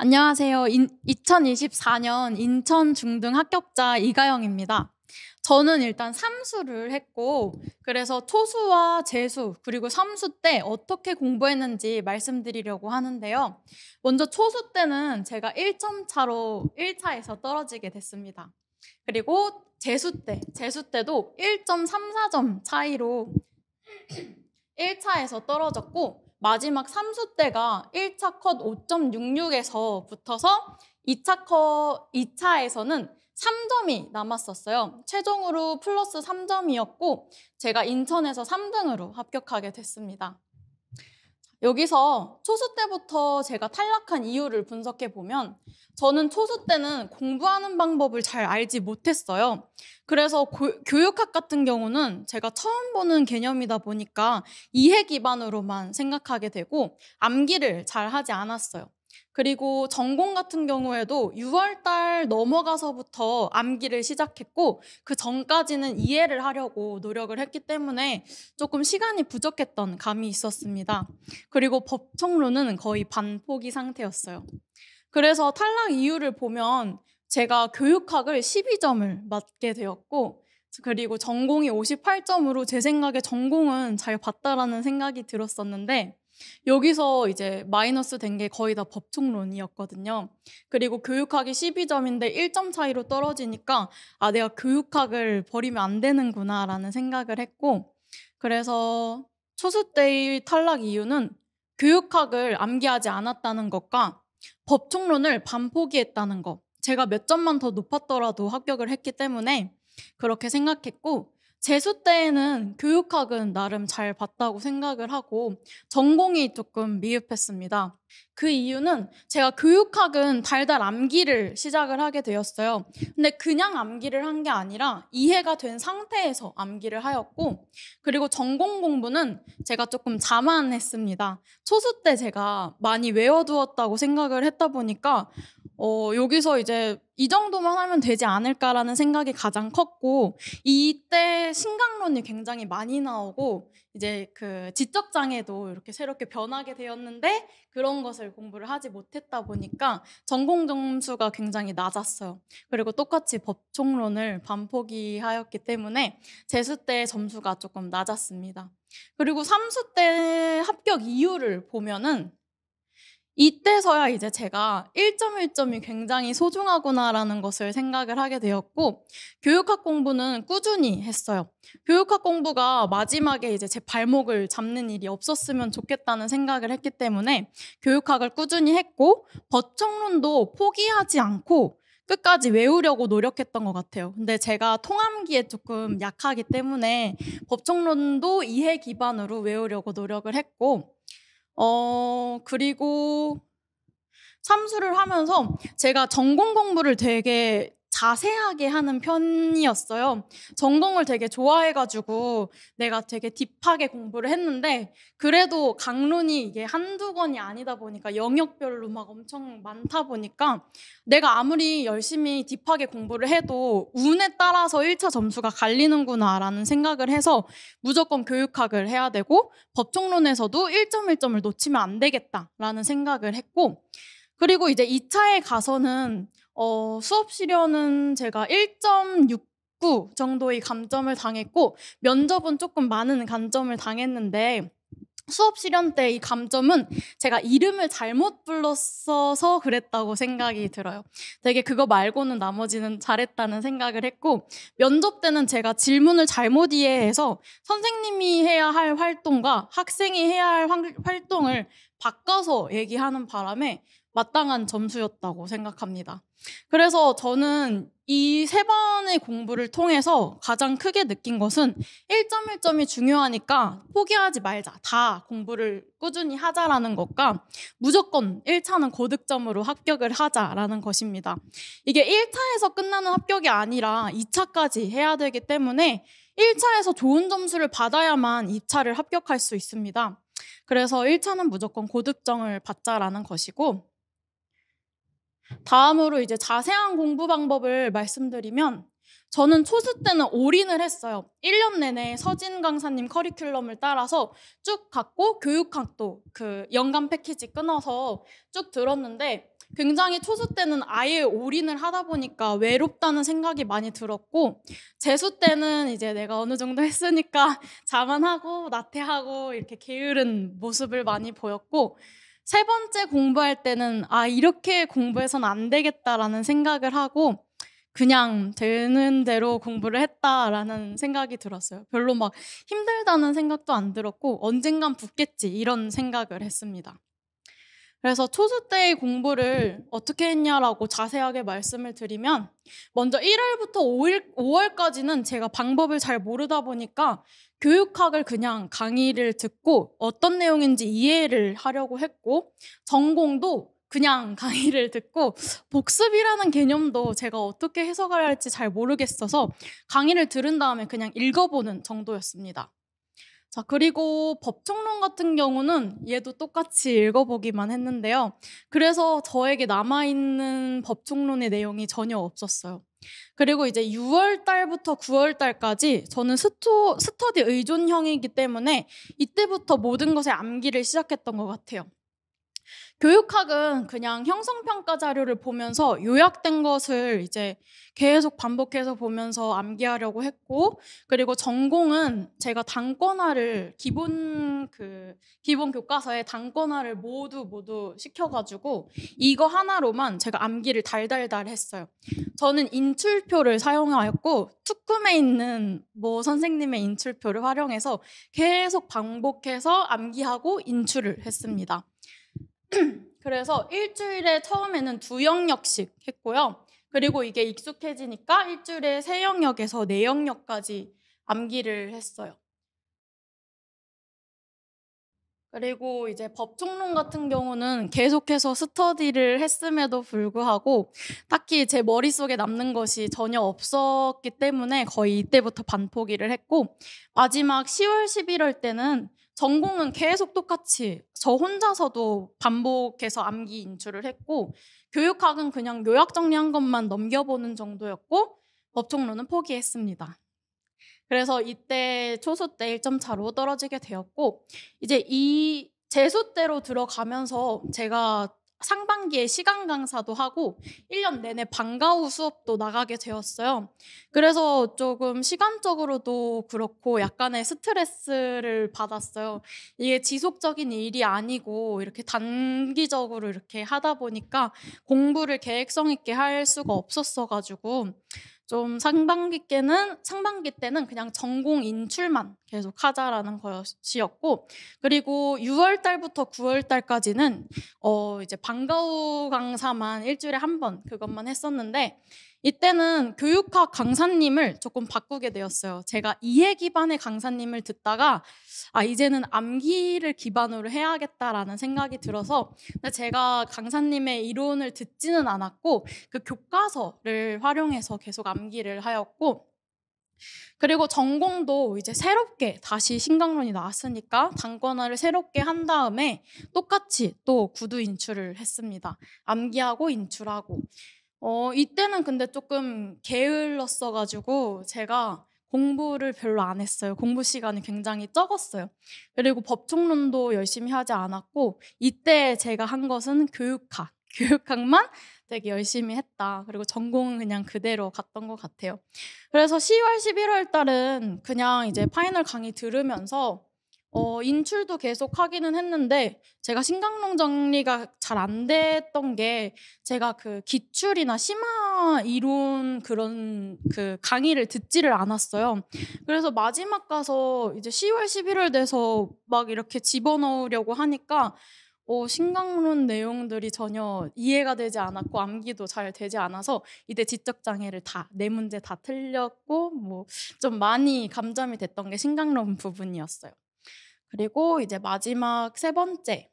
안녕하세요. 2024년 인천 중등 합격자 이가영입니다. 저는 일단 삼수를 했고 그래서 초수와 재수 그리고 삼수 때 어떻게 공부했는지 말씀드리려고 하는데요. 먼저 초수 때는 제가 1점 차로 1차에서 떨어지게 됐습니다. 그리고 재수 때, 재수 때도 1.34점 차이로 1차에서 떨어졌고 마지막 3수 때가 1차 컷 5.66에서 붙어서 2차 컷 2차에서는 3점이 남았었어요. 최종으로 플러스 3점이었고 제가 인천에서 3등으로 합격하게 됐습니다. 여기서 초수 때부터 제가 탈락한 이유를 분석해 보면 저는 초수 때는 공부하는 방법을 잘 알지 못했어요. 그래서 고, 교육학 같은 경우는 제가 처음 보는 개념이다 보니까 이해 기반으로만 생각하게 되고 암기를 잘 하지 않았어요. 그리고 전공 같은 경우에도 6월달 넘어가서부터 암기를 시작했고 그 전까지는 이해를 하려고 노력을 했기 때문에 조금 시간이 부족했던 감이 있었습니다. 그리고 법청론은 거의 반포기 상태였어요. 그래서 탈락 이유를 보면 제가 교육학을 12점을 맞게 되었고 그리고 전공이 58점으로 제 생각에 전공은 잘 봤다라는 생각이 들었었는데 여기서 이제 마이너스 된 게 거의 다 법총론이었거든요. 그리고 교육학이 12점인데 1점 차이로 떨어지니까 아 내가 교육학을 버리면 안 되는구나라는 생각을 했고 그래서 초수 때의 탈락 이유는 교육학을 암기하지 않았다는 것과 법총론을 반포기했다는 것. 제가 몇 점만 더 높았더라도 합격을 했기 때문에 그렇게 생각했고 재수 때에는 교육학은 나름 잘 봤다고 생각을 하고 전공이 조금 미흡했습니다. 그 이유는 제가 교육학은 달달 암기를 시작을 하게 되었어요. 근데 그냥 암기를 한 게 아니라 이해가 된 상태에서 암기를 하였고 그리고 전공 공부는 제가 조금 자만했습니다. 초수 때 제가 많이 외워두었다고 생각을 했다 보니까 어, 여기서 이제 이 정도만 하면 되지 않을까라는 생각이 가장 컸고, 이때 신강론이 굉장히 많이 나오고, 이제 그 지적장애도 이렇게 새롭게 변하게 되었는데, 그런 것을 공부를 하지 못했다 보니까 전공 점수가 굉장히 낮았어요. 그리고 똑같이 법총론을 반포기 하였기 때문에 재수 때 점수가 조금 낮았습니다. 그리고 삼수 때 합격 이유를 보면은 이때서야 이제 제가 1.1점이 굉장히 소중하구나라는 것을 생각을 하게 되었고, 교육학 공부는 꾸준히 했어요. 교육학 공부가 마지막에 이제 제 발목을 잡는 일이 없었으면 좋겠다는 생각을 했기 때문에 교육학을 꾸준히 했고, 법청론도 포기하지 않고 끝까지 외우려고 노력했던 것 같아요. 근데 제가 통암기에 조금 약하기 때문에 법정론도 이해 기반으로 외우려고 노력을 했고, 어, 그리고 참수를 하면서 제가 전공 공부를 되게 자세하게 하는 편이었어요. 전공을 되게 좋아해가지고 내가 되게 딥하게 공부를 했는데 그래도 강론이 이게 한두 권이 아니다 보니까 영역별로 막 엄청 많다 보니까 내가 아무리 열심히 딥하게 공부를 해도 운에 따라서 1차 점수가 갈리는구나라는 생각을 해서 무조건 교육학을 해야 되고 법정론에서도 1.1점을 놓치면 안 되겠다라는 생각을 했고 그리고 이제 2차에 가서는 어, 수업 시련은 제가 1.69 정도의 감점을 당했고 면접은 조금 많은 감점을 당했는데 수업 시련 때 이 감점은 제가 이름을 잘못 불렀어서 그랬다고 생각이 들어요. 되게 그거 말고는 나머지는 잘했다는 생각을 했고, 면접 때는 제가 질문을 잘못 이해해서 선생님이 해야 할 활동과 학생이 해야 할 활동을 바꿔서 얘기하는 바람에 마땅한 점수였다고 생각합니다. 그래서 저는 이 세 번의 공부를 통해서 가장 크게 느낀 것은 1 1점이 중요하니까 포기하지 말자. 다 공부를 꾸준히 하자라는 것과 무조건 1차는 고득점으로 합격을 하자라는 것입니다. 이게 1차에서 끝나는 합격이 아니라 2차까지 해야 되기 때문에 1차에서 좋은 점수를 받아야만 2차를 합격할 수 있습니다. 그래서 1차는 무조건 고득점을 받자라는 것이고 다음으로 이제 자세한 공부 방법을 말씀드리면 저는 초수 때는 올인을 했어요. 1년 내내 서진 강사님 커리큘럼을 따라서 쭉 갖고 교육학도 그 연간 패키지 끊어서 쭉 들었는데 굉장히 초수 때는 아예 올인을 하다 보니까 외롭다는 생각이 많이 들었고 재수 때는 이제 내가 어느 정도 했으니까 자만하고 나태하고 이렇게 게으른 모습을 많이 보였고 세 번째 공부할 때는 아 이렇게 공부해선 안 되겠다라는 생각을 하고 그냥 되는 대로 공부를 했다라는 생각이 들었어요. 별로 막 힘들다는 생각도 안 들었고 언젠간 붙겠지 이런 생각을 했습니다. 그래서 초수 때의 공부를 어떻게 했냐라고 자세하게 말씀을 드리면 먼저 1월부터 5일, 5월까지는 제가 방법을 잘 모르다 보니까 교육학을 그냥 강의를 듣고 어떤 내용인지 이해를 하려고 했고 전공도 그냥 강의를 듣고 복습이라는 개념도 제가 어떻게 해석해 할지 잘 모르겠어서 강의를 들은 다음에 그냥 읽어보는 정도였습니다. 자, 그리고 법총론 같은 경우는 얘도 똑같이 읽어보기만 했는데요. 그래서 저에게 남아있는 법총론의 내용이 전혀 없었어요. 그리고 이제 6월 달부터 9월 달까지 저는 스토, 스터디 의존형이기 때문에 이때부터 모든 것에 암기를 시작했던 것 같아요. 교육학은 그냥 형성평가 자료를 보면서 요약된 것을 이제 계속 반복해서 보면서 암기하려고 했고, 그리고 전공은 제가 단권화를 기본 그, 기본 교과서에 단권화를 모두 모두 시켜가지고 이거 하나로만 제가 암기를 달달달 했어요. 저는 인출표를 사용하였고, 특 k u 에 있는 뭐 선생님의 인출표를 활용해서 계속 반복해서 암기하고 인출을 했습니다. 그래서 일주일에 처음에는 두 영역씩 했고요. 그리고 이게 익숙해지니까 일주일에 세 영역에서 네 영역까지 암기를 했어요. 그리고 이제 법총론 같은 경우는 계속해서 스터디를 했음에도 불구하고 딱히 제 머릿속에 남는 것이 전혀 없었기 때문에 거의 이때부터 반포기를 했고 마지막 10월, 11월 때는 전공은 계속 똑같이 저 혼자서도 반복해서 암기 인출을 했고 교육학은 그냥 요약 정리한 것만 넘겨보는 정도였고 법정론은 포기했습니다. 그래서 이때 초수 때 1점 차로 떨어지게 되었고 이제 이 재수 때로 들어가면서 제가 상반기에 시간 강사도 하고 1년 내내 방과 후 수업도 나가게 되었어요. 그래서 조금 시간적으로도 그렇고 약간의 스트레스를 받았어요. 이게 지속적인 일이 아니고 이렇게 단기적으로 이렇게 하다 보니까 공부를 계획성 있게 할 수가 없었어 가지고 좀 상반기 때는 상반기 때는 그냥 전공 인출만 계속 하자라는 것이었고 그리고 6월 달부터 9월 달까지는 어 이제 방과후 강사만 일주일에 한 번 그것만 했었는데 이때는 교육학 강사님을 조금 바꾸게 되었어요. 제가 이해 기반의 강사님을 듣다가 아 이제는 암기를 기반으로 해야겠다라는 생각이 들어서 근데 제가 강사님의 이론을 듣지는 않았고 그 교과서를 활용해서 계속 암기를 하였고 그리고 전공도 이제 새롭게 다시 신강론이 나왔으니까 단권화를 새롭게 한 다음에 똑같이 또 구두 인출을 했습니다. 암기하고 인출하고. 어, 이때는 근데 조금 게을렀어가지고 제가 공부를 별로 안 했어요. 공부 시간이 굉장히 적었어요. 그리고 법총론도 열심히 하지 않았고 이때 제가 한 것은 교육학, 교육학만 되게 열심히 했다. 그리고 전공은 그냥 그대로 갔던 것 같아요. 그래서 10월, 11월 달은 그냥 이제 파이널 강의 들으면서 어, 인출도 계속 하기는 했는데 제가 신강농 정리가 잘 안 됐던 게 제가 그 기출이나 심화 이론 그런 그 강의를 듣지를 않았어요. 그래서 마지막 가서 이제 10월 11월 돼서 막 이렇게 집어넣으려고 하니까 어, 신강론 내용들이 전혀 이해가 되지 않았고 암기도 잘 되지 않아서 이때 지적 장애를 다 내 문제 다 틀렸고 뭐 좀 많이 감점이 됐던 게 신강론 부분이었어요. 그리고 이제 마지막 세 번째.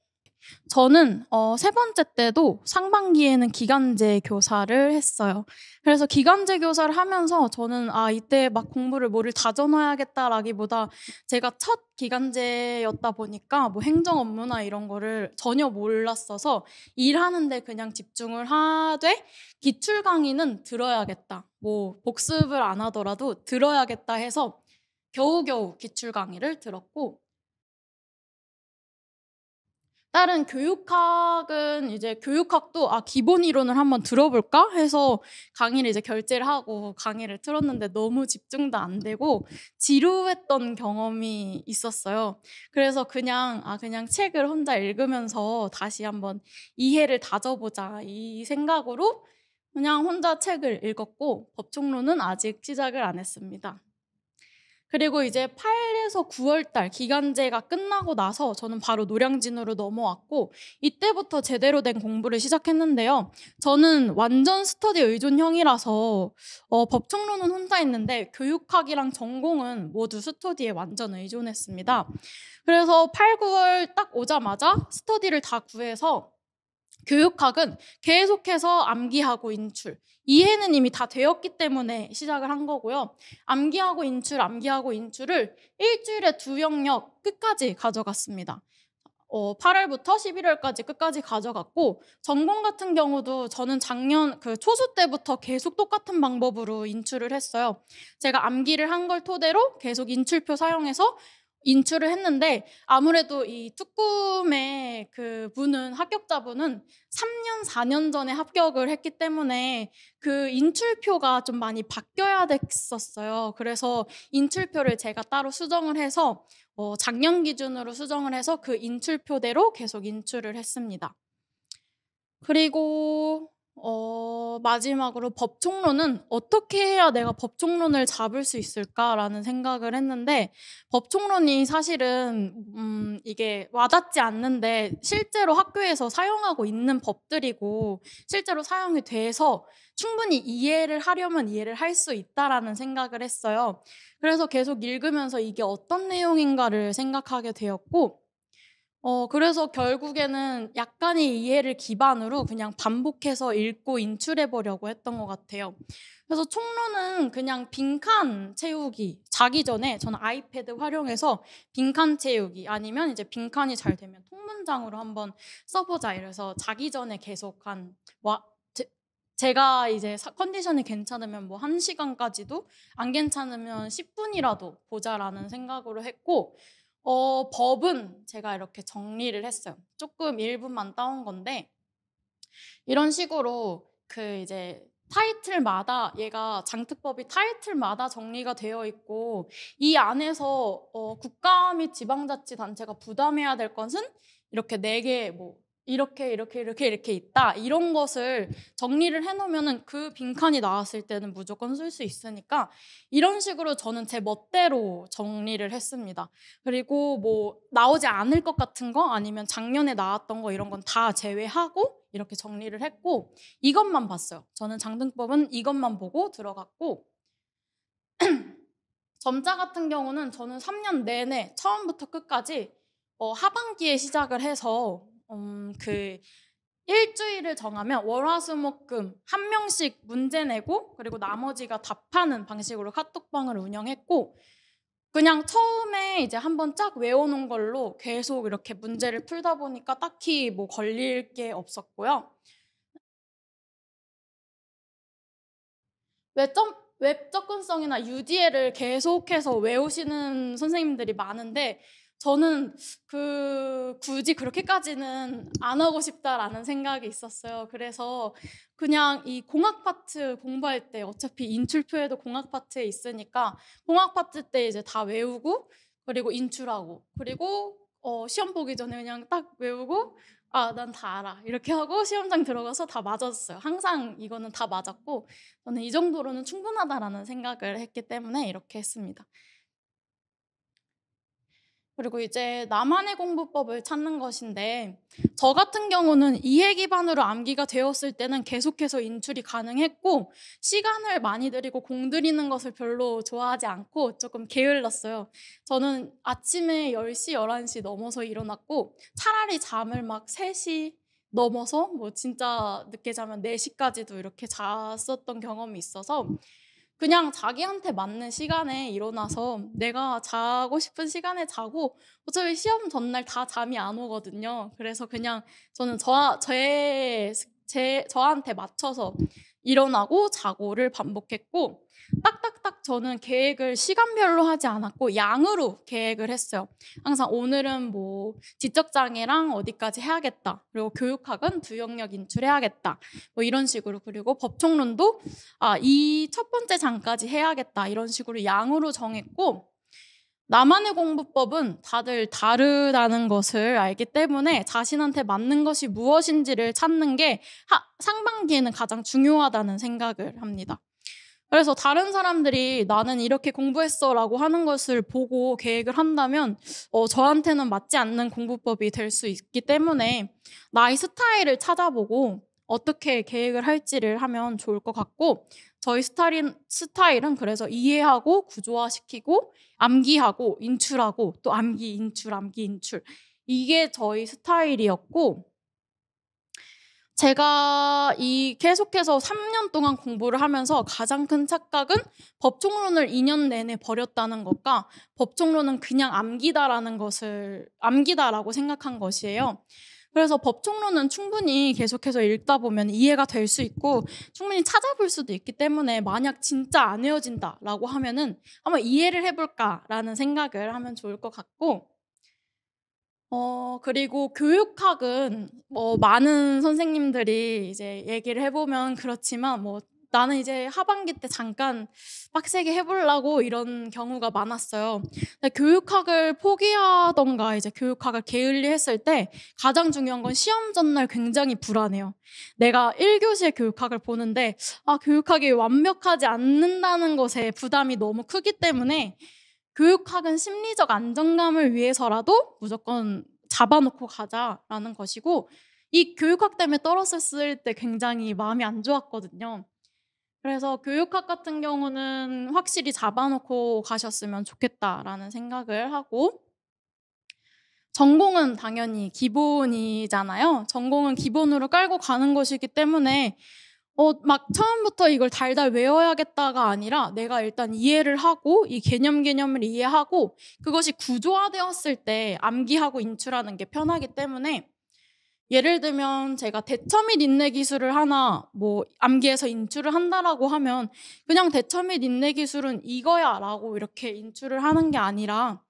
저는 어, 세 번째 때도 상반기에는 기간제 교사를 했어요. 그래서 기간제 교사를 하면서 저는 아 이때 막 공부를 뭐를 다져놔야겠다라기보다 제가 첫 기간제였다 보니까 뭐 행정 업무나 이런 거를 전혀 몰랐어서 일하는데 그냥 집중을 하되 기출 강의는 들어야겠다. 뭐 복습을 안 하더라도 들어야겠다 해서 겨우겨우 기출 강의를 들었고 다른 교육학은 이제 교육학도 아 기본 이론을 한번 들어볼까 해서 강의를 이제 결제를 하고 강의를 틀었는데 너무 집중도 안 되고 지루했던 경험이 있었어요. 그래서 그냥 아 그냥 책을 혼자 읽으면서 다시 한번 이해를 다져보자 이 생각으로 그냥 혼자 책을 읽었고 법총론은 아직 시작을 안 했습니다. 그리고 이제 8에서 9월 달 기간제가 끝나고 나서 저는 바로 노량진으로 넘어왔고 이때부터 제대로 된 공부를 시작했는데요. 저는 완전 스터디 의존형이라서 어, 법정론은 혼자 했는데 교육학이랑 전공은 모두 스터디에 완전 의존했습니다. 그래서 8, 9월 딱 오자마자 스터디를 다 구해서 교육학은 계속해서 암기하고 인출. 이해는 이미 다 되었기 때문에 시작을 한 거고요. 암기하고 인출, 암기하고 인출을 일주일에 두 영역 끝까지 가져갔습니다. 어, 8월부터 11월까지 끝까지 가져갔고 전공 같은 경우도 저는 작년 그 초수 때부터 계속 똑같은 방법으로 인출을 했어요. 제가 암기를 한 걸 토대로 계속 인출표 사용해서 인출을 했는데 아무래도 이 특꿈의 그 분은 합격자분은 3년 4년 전에 합격을 했기 때문에 그 인출표가 좀 많이 바뀌어야 됐었어요. 그래서 인출표를 제가 따로 수정을 해서 어, 작년 기준으로 수정을 해서 그 인출표대로 계속 인출을 했습니다. 그리고 어, 마지막으로 법총론은 어떻게 해야 내가 법총론을 잡을 수 있을까라는 생각을 했는데 법총론이 사실은 음, 이게 와닿지 않는데 실제로 학교에서 사용하고 있는 법들이고 실제로 사용이 돼서 충분히 이해를 하려면 이해를 할 수 있다라는 생각을 했어요. 그래서 계속 읽으면서 이게 어떤 내용인가를 생각하게 되었고 어, 그래서 결국에는 약간의 이해를 기반으로 그냥 반복해서 읽고 인출해 보려고 했던 것 같아요. 그래서 총론은 그냥 빈칸 채우기. 자기 전에 저는 아이패드 활용해서 빈칸 채우기 아니면 이제 빈칸이 잘 되면 통문장으로 한번 써보자 이래서 자기 전에 계속 한 와, 제가 이제 컨디션이 괜찮으면 뭐 1시간까지도 안 괜찮으면 10분이라도 보자라는 생각으로 했고 어, 법은 제가 이렇게 정리를 했어요. 조금 일부만 따온 건데 이런 식으로 그 이제 타이틀마다 얘가 장특법이 타이틀마다 정리가 되어 있고 이 안에서 어, 국가 및 지방자치단체가 부담해야 될 것은 이렇게 네개뭐 이렇게 이렇게 이렇게 이렇게 있다 이런 것을 정리를 해놓으면은 그 빈칸이 나왔을 때는 무조건 쓸 수 있으니까 이런 식으로 저는 제 멋대로 정리를 했습니다. 그리고 뭐 나오지 않을 것 같은 거 아니면 작년에 나왔던 거 이런 건 다 제외하고 이렇게 정리를 했고 이것만 봤어요. 저는 장등법은 이것만 보고 들어갔고 점자 같은 경우는 저는 3년 내내 처음부터 끝까지 어, 하반기에 시작을 해서 음, 그 일주일을 정하면 월화수목금 한 명씩 문제 내고 그리고 나머지가 답하는 방식으로 카톡방을 운영했고 그냥 처음에 이제 한 번 쫙 외워놓은 걸로 계속 이렇게 문제를 풀다 보니까 딱히 뭐 걸릴 게 없었고요. 웹점, 웹 접근성이나 UDL을 계속해서 외우시는 선생님들이 많은데 저는 그 굳이 그렇게까지는 안 하고 싶다라는 생각이 있었어요. 그래서 그냥 이 공학 파트 공부할 때 어차피 인출표에도 공학 파트에 있으니까 공학 파트 때 이제 다 외우고 그리고 인출하고 그리고 어 시험 보기 전에 그냥 딱 외우고 아, 난 다 알아. 이렇게 하고 시험장 들어가서 다 맞았어요. 항상 이거는 다 맞았고, 저는 이 정도로는 충분하다라는 생각을 했기 때문에 이렇게 했습니다. 그리고 이제 나만의 공부법을 찾는 것인데 저 같은 경우는 이해 기반으로 암기가 되었을 때는 계속해서 인출이 가능했고 시간을 많이 들이고 공들이는 것을 별로 좋아하지 않고 조금 게을렀어요. 저는 아침에 10시, 11시 넘어서 일어났고 차라리 잠을 막 3시 넘어서 뭐 진짜 늦게 자면 4시까지도 이렇게 잤었던 경험이 있어서 그냥 자기한테 맞는 시간에 일어나서 내가 자고 싶은 시간에 자고 어차피 시험 전날 다 잠이 안 오거든요. 그래서 그냥 저는 저, 제, 제, 저한테 맞춰서 일어나고 자고를 반복했고 딱딱딱 저는 계획을 시간별로 하지 않았고 양으로 계획을 했어요. 항상 오늘은 뭐 지적장애랑 어디까지 해야겠다. 그리고 교육학은 두 영역 인출해야겠다. 뭐 이런 식으로 그리고 법총론도 아, 이 첫 번째 장까지 해야겠다. 이런 식으로 양으로 정했고 나만의 공부법은 다들 다르다는 것을 알기 때문에 자신한테 맞는 것이 무엇인지를 찾는 게 하, 상반기에는 가장 중요하다는 생각을 합니다. 그래서 다른 사람들이 나는 이렇게 공부했어 라고 하는 것을 보고 계획을 한다면 어, 저한테는 맞지 않는 공부법이 될 수 있기 때문에 나의 스타일을 찾아보고 어떻게 계획을 할지를 하면 좋을 것 같고 저희 스타일은, 스타일은 그래서 이해하고 구조화시키고 암기하고 인출하고 또 암기, 인출, 암기, 인출. 이게 저희 스타일이었고 제가 이 계속해서 3년 동안 공부를 하면서 가장 큰 착각은 법총론을 2년 내내 버렸다는 것과 법총론은 그냥 암기다라는 것을 암기다라고 생각한 것이에요. 그래서 법총론은 충분히 계속해서 읽다 보면 이해가 될 수 있고 충분히 찾아볼 수도 있기 때문에 만약 진짜 안 헤어진다라고 하면은 한번 이해를 해볼까라는 생각을 하면 좋을 것 같고 어, 그리고 교육학은 뭐 많은 선생님들이 이제 얘기를 해보면 그렇지만 뭐 나는 이제 하반기 때 잠깐 빡세게 해보려고 이런 경우가 많았어요. 교육학을 포기하던가 이제 교육학을 게을리 했을 때 가장 중요한 건 시험 전날 굉장히 불안해요. 내가 1교시에 교육학을 보는데 아, 교육학이 완벽하지 않는다는 것에 부담이 너무 크기 때문에 교육학은 심리적 안정감을 위해서라도 무조건 잡아놓고 가자라는 것이고 이 교육학 때문에 떨었을 때 굉장히 마음이 안 좋았거든요. 그래서 교육학 같은 경우는 확실히 잡아놓고 가셨으면 좋겠다라는 생각을 하고 전공은 당연히 기본이잖아요. 전공은 기본으로 깔고 가는 것이기 때문에 어, 막 처음부터 이걸 달달 외워야겠다가 아니라 내가 일단 이해를 하고 이 개념 개념을 이해하고 그것이 구조화되었을 때 암기하고 인출하는 게 편하기 때문에 예를 들면 제가 대처 및 인내 기술을 하나 뭐 암기해서 인출을 한다라고 하면 그냥 대처 및 인내 기술은 이거야라고 이렇게 인출을 하는 게 아니라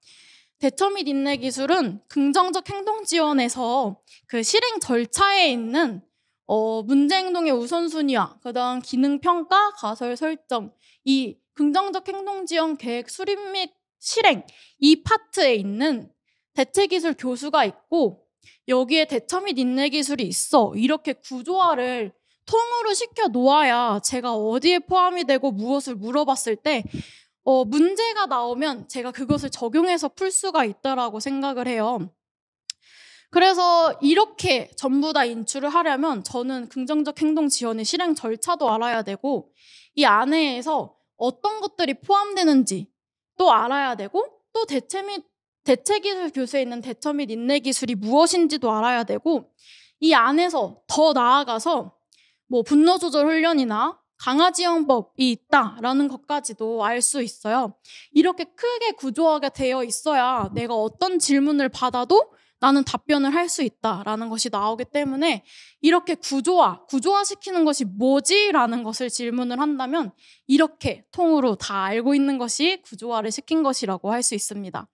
대처 및 인내 기술은 긍정적 행동 지원에서 그 실행 절차에 있는 어 문제 행동의 우선순위와 그다음 기능 평가, 가설 설정 이 긍정적 행동 지원 계획 수립 및 실행 이 파트에 있는 대체 기술 교수가 있고 여기에 대차 및 인내 기술이 있어. 이렇게 구조화를 통으로 시켜 놓아야 제가 어디에 포함이 되고 무엇을 물어봤을 때 어, 문제가 나오면 제가 그것을 적용해서 풀 수가 있다라고 생각을 해요. 그래서 이렇게 전부 다 인출을 하려면 저는 긍정적 행동 지원의 실행 절차도 알아야 되고 이 안에서 어떤 것들이 포함되는지 또 알아야 되고 또 대체 및 대체기술 교수에 있는 대처 및 인내 기술이 무엇인지도 알아야 되고 이 안에서 더 나아가서 뭐 분노 조절 훈련이나 강아지형법이 있다라는 것까지도 알 수 있어요. 이렇게 크게 구조화가 되어 있어야 내가 어떤 질문을 받아도 나는 답변을 할 수 있다라는 것이 나오기 때문에 이렇게 구조화, 구조화시키는 것이 뭐지라는 것을 질문을 한다면 이렇게 통으로 다 알고 있는 것이 구조화를 시킨 것이라고 할 수 있습니다.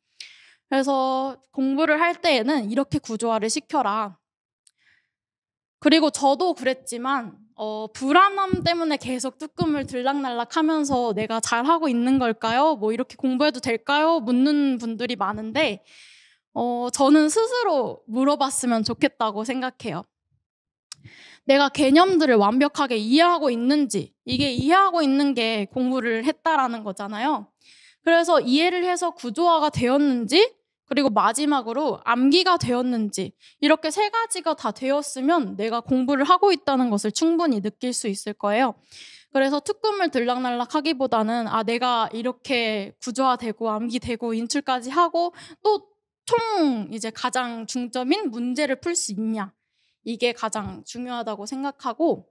그래서 공부를 할 때에는 이렇게 구조화를 시켜라. 그리고 저도 그랬지만 어, 불안함 때문에 계속 뚜껑을 들락날락하면서 내가 잘하고 있는 걸까요? 뭐 이렇게 공부해도 될까요? 묻는 분들이 많은데 어, 저는 스스로 물어봤으면 좋겠다고 생각해요. 내가 개념들을 완벽하게 이해하고 있는지 이게 이해하고 있는 게 공부를 했다라는 거잖아요. 그래서 이해를 해서 구조화가 되었는지 그리고 마지막으로 암기가 되었는지 이렇게 세 가지가 다 되었으면 내가 공부를 하고 있다는 것을 충분히 느낄 수 있을 거예요. 그래서 특금을 들락날락 하기보다는 아 내가 이렇게 구조화되고 암기되고 인출까지 하고 또 총 이제 가장 중점인 문제를 풀 수 있냐 이게 가장 중요하다고 생각하고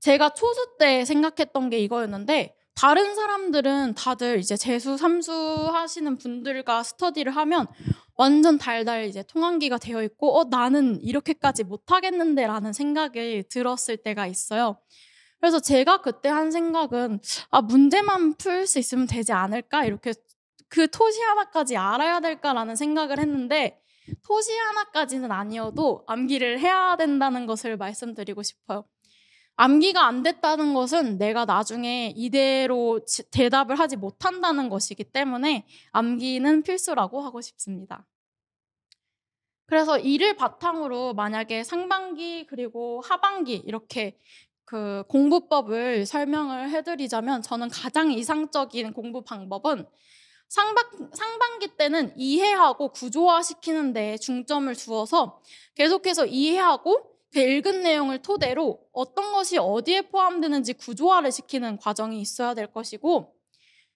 제가 초수 때 생각했던 게 이거였는데 다른 사람들은 다들 이제 재수 삼수 하시는 분들과 스터디를 하면 완전 달달 이제 통한기가 되어 있고 어 나는 이렇게까지 못 하겠는데라는 생각이 들었을 때가 있어요. 그래서 제가 그때 한 생각은 아 문제만 풀 수 있으면 되지 않을까 이렇게 그 토시 하나까지 알아야 될까라는 생각을 했는데 토시 하나까지는 아니어도 암기를 해야 된다는 것을 말씀드리고 싶어요. 암기가 안 됐다는 것은 내가 나중에 이대로 대답을 하지 못한다는 것이기 때문에 암기는 필수라고 하고 싶습니다. 그래서 이를 바탕으로 만약에 상반기 그리고 하반기 이렇게 그 공부법을 설명을 해드리자면 저는 가장 이상적인 공부 방법은 상반, 상반기 때는 이해하고 구조화시키는 데 중점을 두어서 계속해서 이해하고 그 읽은 내용을 토대로 어떤 것이 어디에 포함되는지 구조화를 시키는 과정이 있어야 될 것이고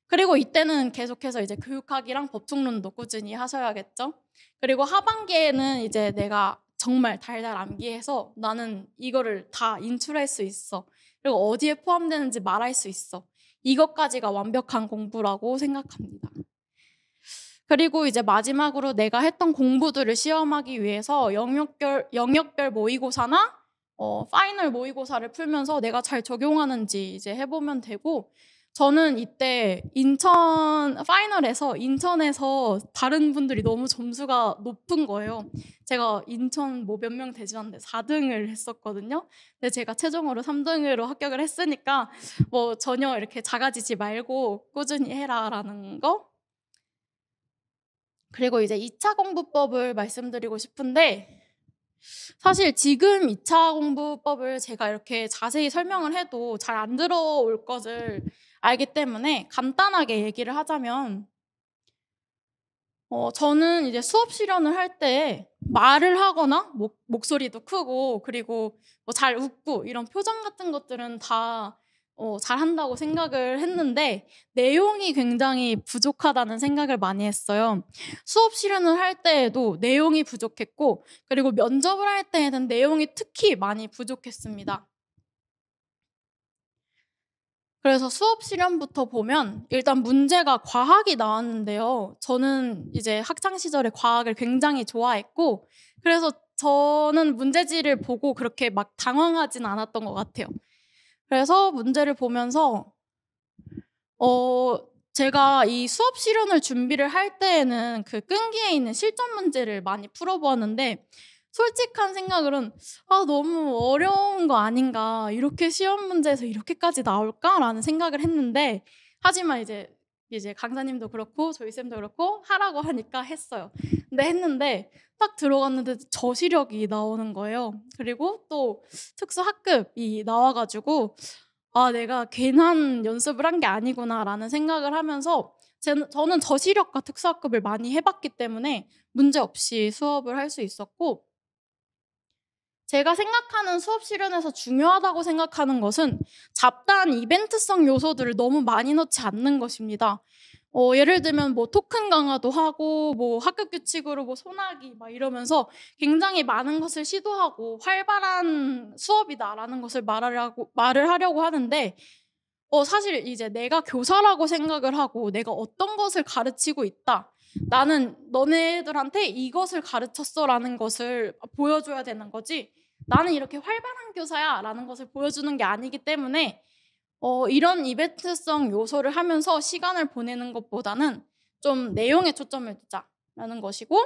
그리고 이때는 계속해서 이제 교육학이랑 법칙론도 꾸준히 하셔야겠죠. 그리고 하반기에는 이제 내가 정말 달달 암기해서 나는 이거를 다 인출할 수 있어. 그리고 어디에 포함되는지 말할 수 있어. 이것까지가 완벽한 공부라고 생각합니다. 그리고 이제 마지막으로 내가 했던 공부들을 시험하기 위해서 영역별, 영역별 모의고사나 어, 파이널 모의고사를 풀면서 내가 잘 적용하는지 이제 해보면 되고 저는 이때 인천 파이널에서 인천에서 다른 분들이 너무 점수가 높은 거예요. 제가 인천 뭐 몇 명 되지 않는데 4등을 했었거든요. 근데 제가 최종으로 3등으로 합격을 했으니까 뭐 전혀 이렇게 작아지지 말고 꾸준히 해라라는 거 그리고 이제 2차 공부법을 말씀드리고 싶은데 사실 지금 2차 공부법을 제가 이렇게 자세히 설명을 해도 잘 안 들어올 것을 알기 때문에 간단하게 얘기를 하자면 어, 저는 이제 수업 실현을 할 때 말을 하거나 목, 목소리도 크고 그리고 뭐 잘 웃고 이런 표정 같은 것들은 다 어, 잘한다고 생각을 했는데 내용이 굉장히 부족하다는 생각을 많이 했어요. 수업 실현을 할 때에도 내용이 부족했고 그리고 면접을 할 때에는 내용이 특히 많이 부족했습니다. 그래서 수업 실현부터 보면 일단 문제가 과학이 나왔는데요. 저는 이제 학창 시절에 과학을 굉장히 좋아했고 그래서 저는 문제지를 보고 그렇게 막 당황하진 않았던 것 같아요. 그래서 문제를 보면서 어 제가 이 수업 실현을 준비를 할 때에는 그 끈기에 있는 실전 문제를 많이 풀어보았는데 솔직한 생각으론 아 너무 어려운 거 아닌가 이렇게 시험 문제에서 이렇게까지 나올까라는 생각을 했는데 하지만 이제 이제 강사님도 그렇고 저희 쌤도 그렇고 하라고 하니까 했어요. 근데 했는데 딱 들어갔는데 저시력이 나오는 거예요. 그리고 또 특수 학급이 나와가지고 아 내가 괜한 연습을 한 게 아니구나라는 생각을 하면서 저는 저시력과 특수학급을 많이 해봤기 때문에 문제 없이 수업을 할 수 있었고 제가 생각하는 수업 실현에서 중요하다고 생각하는 것은 잡다한 이벤트성 요소들을 너무 많이 넣지 않는 것입니다. 어, 예를 들면 뭐 토큰 강화도 하고 뭐 학급 규칙으로 뭐 소나기 막 이러면서 굉장히 많은 것을 시도하고 활발한 수업이다라는 것을 말하려고 말을 하려고 하는데 어, 사실 이제 내가 교사라고 생각을 하고 내가 어떤 것을 가르치고 있다 나는 너네들한테 이것을 가르쳤어라는 것을 보여줘야 되는 거지. 나는 이렇게 활발한 교사야라는 것을 보여주는 게 아니기 때문에 어, 이런 이벤트성 요소를 하면서 시간을 보내는 것보다는 좀 내용에 초점을 두자라는 것이고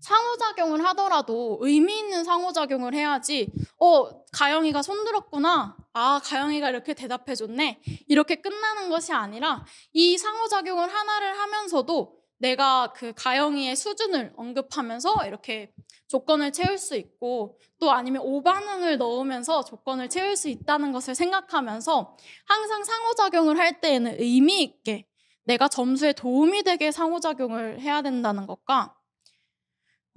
상호작용을 하더라도 의미 있는 상호작용을 해야지, 어, 가영이가 손들었구나. 아, 가영이가 이렇게 대답해줬네. 이렇게 끝나는 것이 아니라 이 상호작용을 하나를 하면서도 내가 그 가영이의 수준을 언급하면서 이렇게 조건을 채울 수 있고 또 아니면 오반응을 넣으면서 조건을 채울 수 있다는 것을 생각하면서 항상 상호작용을 할 때에는 의미 있게 내가 점수에 도움이 되게 상호작용을 해야 된다는 것과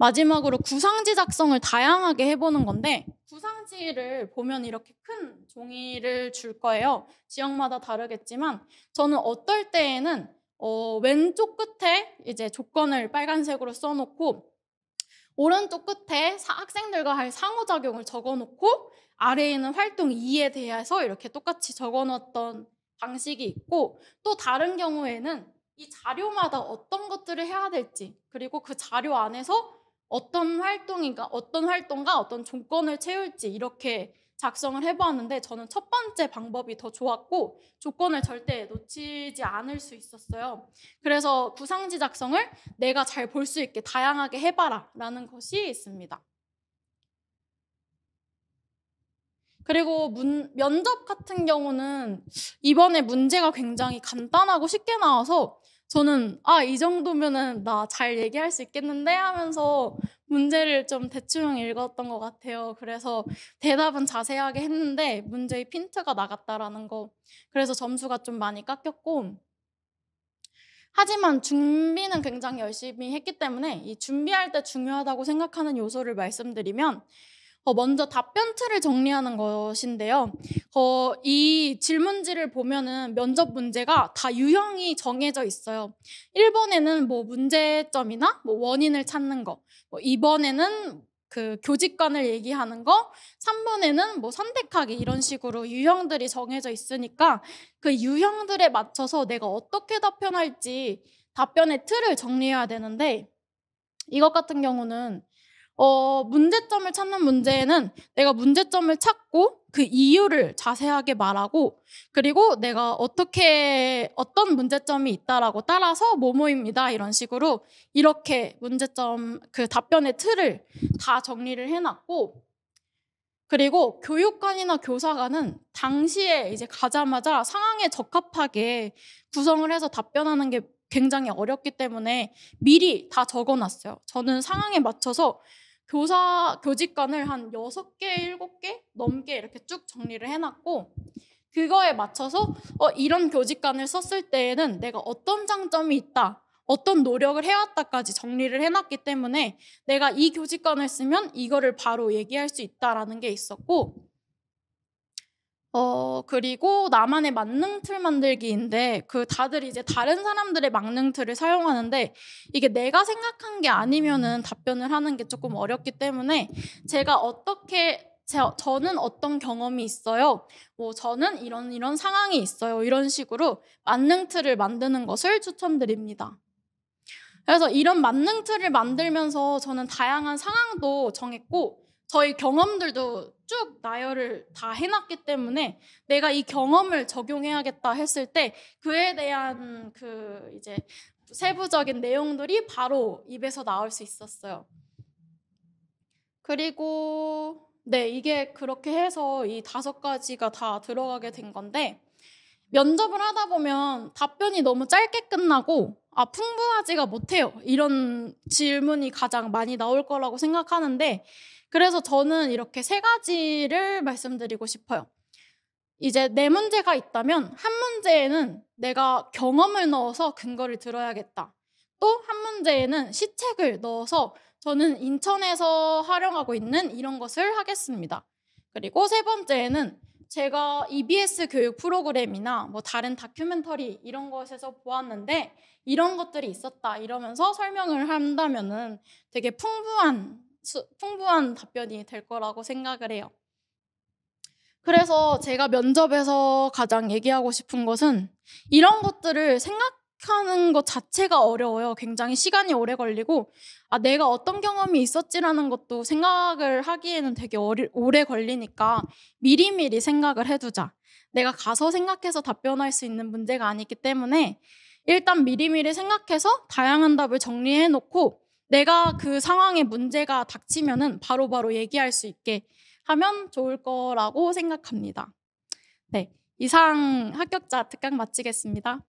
마지막으로 구상지 작성을 다양하게 해보는 건데 구상지를 보면 이렇게 큰 종이를 줄 거예요. 지역마다 다르겠지만 저는 어떨 때에는 어, 왼쪽 끝에 이제 조건을 빨간색으로 써놓고 오른쪽 끝에 학생들과 할 상호작용을 적어놓고 아래에 는 활동 2에 대해서 이렇게 똑같이 적어놨던 방식이 있고 또 다른 경우에는 이 자료마다 어떤 것들을 해야 될지 그리고 그 자료 안에서 어떤 활동인가 어떤 활동과 어떤 조건을 채울지 이렇게 작성을 해보았는데 저는 첫 번째 방법이 더 좋았고 조건을 절대 놓치지 않을 수 있었어요. 그래서 구상지 작성을 내가 잘 볼 수 있게 다양하게 해봐라 라는 것이 있습니다. 그리고 문, 면접 같은 경우는 이번에 문제가 굉장히 간단하고 쉽게 나와서 저는 아 이 정도면은 나 잘 얘기할 수 있겠는데 하면서 문제를 좀 대충 읽었던 것 같아요. 그래서 대답은 자세하게 했는데 문제의 핀트가 나갔다라는 거. 그래서 점수가 좀 많이 깎였고 하지만 준비는 굉장히 열심히 했기 때문에 이 준비할 때 중요하다고 생각하는 요소를 말씀드리면 어, 먼저 답변 틀을 정리하는 것인데요. 어, 이 질문지를 보면은 면접 문제가 다 유형이 정해져 있어요. 1번에는 뭐 문제점이나 뭐 원인을 찾는 거, 뭐 2번에는 그 교직관을 얘기하는 거, 3번에는 뭐 선택하기 이런 식으로 유형들이 정해져 있으니까 그 유형들에 맞춰서 내가 어떻게 답변할지 답변의 틀을 정리해야 되는데 이것 같은 경우는 어, 문제점을 찾는 문제에는 내가 문제점을 찾고 그 이유를 자세하게 말하고 그리고 내가 어떻게 어떤 문제점이 있다라고 따라서 뭐뭐입니다 이런 식으로 이렇게 문제점 그 답변의 틀을 다 정리를 해놨고 그리고 교육관이나 교사관은 당시에 이제 가자마자 상황에 적합하게 구성을 해서 답변하는 게 굉장히 어렵기 때문에 미리 다 적어놨어요. 저는 상황에 맞춰서 교사 교직관을 한 6개, 7개 넘게 이렇게 쭉 정리를 해놨고 그거에 맞춰서 어, 이런 교직관을 썼을 때에는 내가 어떤 장점이 있다. 어떤 노력을 해왔다까지 정리를 해놨기 때문에 내가 이 교직관을 쓰면 이거를 바로 얘기할 수 있다라는 게 있었고 어, 그리고 나만의 만능 틀 만들기인데, 그 다들 이제 다른 사람들의 만능 틀을 사용하는데, 이게 내가 생각한 게 아니면은 답변을 하는 게 조금 어렵기 때문에, 제가 어떻게, 제, 저는 어떤 경험이 있어요. 뭐, 저는 이런, 이런 상황이 있어요. 이런 식으로 만능 틀을 만드는 것을 추천드립니다. 그래서 이런 만능 틀을 만들면서 저는 다양한 상황도 정했고, 저희 경험들도 쭉 나열을 다 해놨기 때문에 내가 이 경험을 적용해야겠다 했을 때 그에 대한 그 이제 세부적인 내용들이 바로 입에서 나올 수 있었어요. 그리고 네, 이게 그렇게 해서 이 다섯 가지가 다 들어가게 된 건데 면접을 하다 보면 답변이 너무 짧게 끝나고 아, 풍부하지가 못해요. 이런 질문이 가장 많이 나올 거라고 생각하는데 그래서 저는 이렇게 세 가지를 말씀드리고 싶어요. 이제 네 문제가 있다면 한 문제에는 내가 경험을 넣어서 근거를 들어야겠다. 또 한 문제에는 시책을 넣어서 저는 인천에서 활용하고 있는 이런 것을 하겠습니다. 그리고 세 번째에는 제가 EBS 교육 프로그램이나 뭐 다른 다큐멘터리 이런 것에서 보았는데 이런 것들이 있었다 이러면서 설명을 한다면은 되게 풍부한 수, 풍부한 답변이 될 거라고 생각을 해요. 그래서 제가 면접에서 가장 얘기하고 싶은 것은 이런 것들을 생각하는 것 자체가 어려워요. 굉장히 시간이 오래 걸리고 아 내가 어떤 경험이 있었지라는 것도 생각을 하기에는 되게 어리, 오래 걸리니까 미리미리 생각을 해두자. 내가 가서 생각해서 답변할 수 있는 문제가 아니기 때문에 일단 미리미리 생각해서 다양한 답을 정리해 놓고 내가 그 상황에 문제가 닥치면은 바로바로 바로 얘기할 수 있게 하면 좋을 거라고 생각합니다. 네. 이상 합격자 특강 마치겠습니다.